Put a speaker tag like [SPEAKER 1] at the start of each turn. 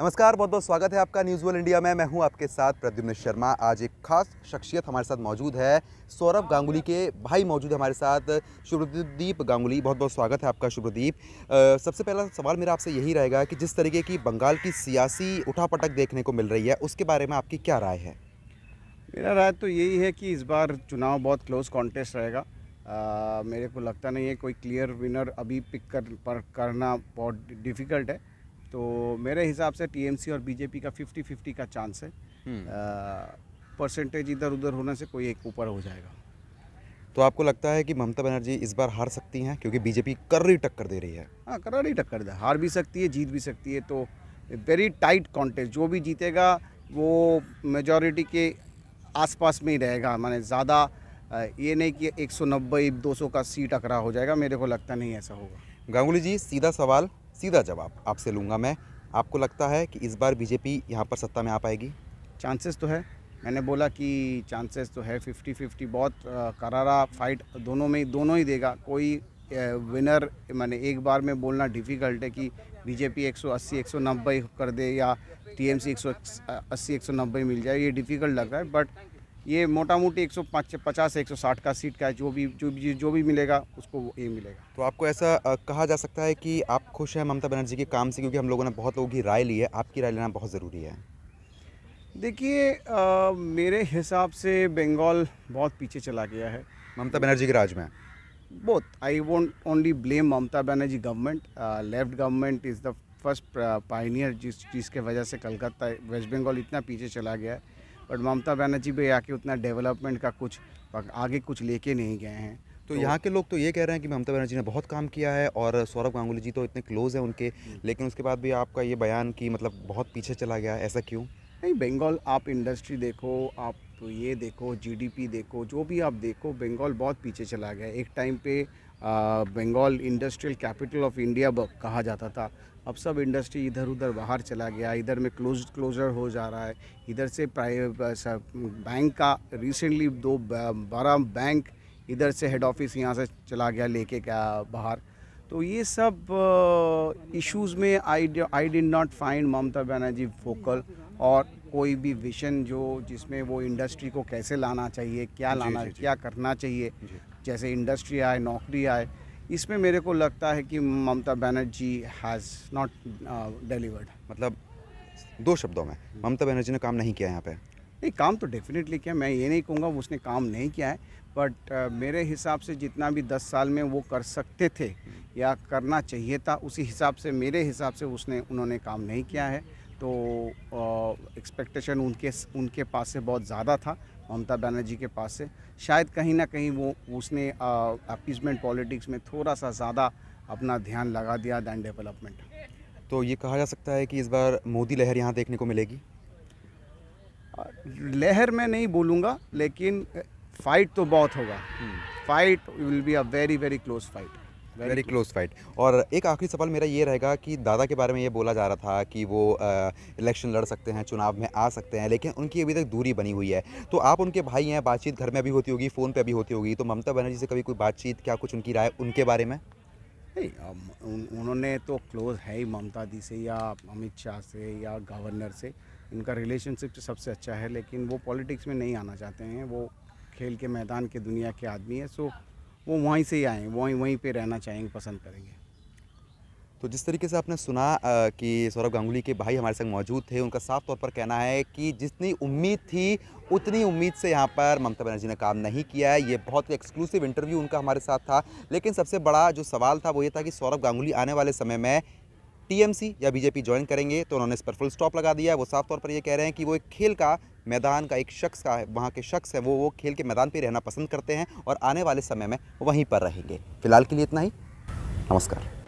[SPEAKER 1] नमस्कार बहुत बहुत स्वागत है आपका न्यूज़ वर्ल्ड इंडिया में मैं हूं आपके साथ प्रद्युम्न शर्मा आज एक खास शख्सियत हमारे साथ मौजूद है सौरभ गांगुली के भाई मौजूद हमारे साथ शुभदीप गांगुली बहुत बहुत स्वागत है आपका शुभदीप सबसे पहला सवाल मेरा आपसे यही रहेगा कि जिस तरीके की बंगाल की सियासी उठापटक देखने को मिल रही है उसके बारे में आपकी क्या राय है
[SPEAKER 2] मेरा राय तो यही है कि इस बार चुनाव बहुत क्लोज कॉन्टेस्ट रहेगा मेरे को लगता नहीं है कोई क्लियर विनर अभी पिक कर पर करना बहुत डिफ़िकल्ट है तो मेरे हिसाब से टीएमसी और बीजेपी का फिफ्टी फिफ्टी का चांस है परसेंटेज हम्म। इधर उधर होने से कोई एक ऊपर हो जाएगा
[SPEAKER 1] तो आपको लगता है कि ममता बनर्जी इस बार हार सकती हैं क्योंकि बीजेपी कर्री टक्कर दे रही है हाँ करारी टक्कर दे हार भी
[SPEAKER 2] सकती है जीत भी सकती है तो वेरी टाइट कॉन्टेस्ट जो भी जीतेगा वो मेजॉरिटी के आसपास में ही रहेगा माने ज़्यादा ये नहीं कि 190
[SPEAKER 1] 200 का सीट अकरा हो जाएगा मेरे को लगता नहीं ऐसा होगा गांगुली जी सीधा सवाल सीधा जवाब आपसे लूँगा मैं आपको लगता है कि इस बार बीजेपी यहाँ पर सत्ता में आ पाएगी चांसेस तो है मैंने बोला कि चांसेस तो है फिफ्टी फिफ्टी बहुत करारा फाइट दोनों
[SPEAKER 2] में दोनों ही देगा कोई विनर मैंने एक बार में बोलना डिफ़िकल्ट है कि बीजेपी 180 190 कर दे या टीएमसी 180 190 मिल जाए ये डिफ़िकल्ट लग रहा है बट ये मोटा मोटी एक सौ पचास एक सौ साठ का सीट का है जो भी जो भी जो भी मिलेगा उसको ये मिलेगा
[SPEAKER 1] तो आपको ऐसा कहा जा सकता है कि आप खुश हैं ममता बनर्जी के काम से क्योंकि हम लोगों ने बहुत लोगों की राय ली है आपकी राय लेना बहुत ज़रूरी है
[SPEAKER 2] देखिए मेरे हिसाब से बंगाल बहुत पीछे चला गया है ममता बनर्जी के राज में बहुत I want only blame Mamata Banerjee government left government is the first pioneer जिस चीज़ के वजह से कलकत्ता वेस्ट बंगाल इतना पीछे चला गया है बट ममता बनर्जी भी आके उतना डेवलपमेंट का कुछ आगे कुछ लेके नहीं गए हैं तो, तो यहाँ
[SPEAKER 1] के लोग तो ये कह रहे हैं कि ममता बनर्जी ने बहुत काम किया है और सौरभ गांगुली जी तो इतने क्लोज़ हैं उनके हम्म। लेकिन उसके बाद भी आपका ये बयान कि मतलब बहुत पीछे चला गया ऐसा क्यों
[SPEAKER 2] नहीं बंगाल आप इंडस्ट्री देखो आप ये देखो जीडीपी देखो जो भी आप देखो बंगाल बहुत पीछे चला गया एक टाइम पे Bengal industrial capital of India कहा जाता था अब सब इंडस्ट्री इधर उधर बाहर चला गया इधर में क्लोज क्लोजर हो जा रहा है इधर से प्राइवेट बैंक का रिसेंटली दो बारह बैंक इधर से हेड ऑफिस यहाँ से चला गया लेके क्या बाहर तो ये सब इश्यूज में I I did not find Mamata Banerjee focal और कोई भी विशन जो जिसमें वो इंडस्ट्री को कैसे लाना चाहिए क्या लाना जी, जी, क्या करना चाहिए जैसे इंडस्ट्री आए नौकरी आए इसमें मेरे को लगता है कि Mamata Banerjee has not delivered
[SPEAKER 1] मतलब दो शब्दों में ममता बनर्जी ने काम नहीं किया यहाँ पे नहीं
[SPEAKER 2] काम तो डेफिनेटली किया मैं ये नहीं कहूँगा उसने काम नहीं किया है बट uh, मेरे हिसाब से जितना भी दस साल में वो कर सकते थे या करना चाहिए था उसी हिसाब से मेरे हिसाब से उसने उन्होंने काम नहीं किया है तो एक्सपेक्टेशन uh, उनके उनके पास से बहुत ज़्यादा था ममता बनर्जी के पास से शायद कहीं ना कहीं वो उसने अपीजमेंट पॉलिटिक्स में थोड़ा सा ज़्यादा अपना ध्यान लगा दिया दैन डेवलपमेंट
[SPEAKER 1] तो ये कहा जा सकता है कि इस बार मोदी लहर यहाँ देखने को मिलेगी
[SPEAKER 2] लहर मैं नहीं
[SPEAKER 1] बोलूँगा लेकिन फाइट तो बहुत होगा fight
[SPEAKER 2] will be a very very close fight
[SPEAKER 1] very close fight और एक आखिरी सवाल मेरा ये रहेगा कि दादा के बारे में ये बोला जा रहा था कि वो इलेक्शन लड़ सकते हैं चुनाव में आ सकते हैं लेकिन उनकी अभी तक दूरी बनी हुई है तो आप उनके भाई हैं बातचीत घर में भी होती होगी फ़ोन पे भी होती होगी तो ममता बनर्जी से कभी कोई बातचीत क्या कुछ उनकी राय उनके बारे में
[SPEAKER 2] नहीं उन, उन्होंने तो क्लोज है ही ममता दी से या अमित शाह से या गवर्नर से इनका रिलेशनशिप तो सबसे अच्छा है लेकिन वो पॉलिटिक्स में नहीं आना चाहते हैं वो खेल के मैदान के दुनिया के आदमी है सो
[SPEAKER 1] वो वहीं से ही आए वहीं वहीं पे रहना चाहेंगे पसंद करेंगे तो जिस तरीके से आपने सुना कि सौरभ गांगुली के भाई हमारे संग मौजूद थे उनका साफ तौर पर कहना है कि जितनी उम्मीद थी उतनी उम्मीद से यहाँ पर ममता बनर्जी ने काम नहीं किया है ये बहुत ही एक्सक्लूसिव इंटरव्यू उनका हमारे साथ था लेकिन सबसे बड़ा जो सवाल था वो ये था कि सौरभ गांगुली आने वाले समय में टीएमसी या बीजेपी ज्वाइन करेंगे तो उन्होंने इस पर फुल स्टॉप लगा दिया वो साफ तौर पर ये कह रहे हैं कि वो एक खेल का मैदान का एक शख्स का है वहाँ के शख्स है वो वो खेल के मैदान पर रहना पसंद करते हैं और आने वाले समय में वहीं पर रहेंगे फ़िलहाल के लिए इतना ही नमस्कार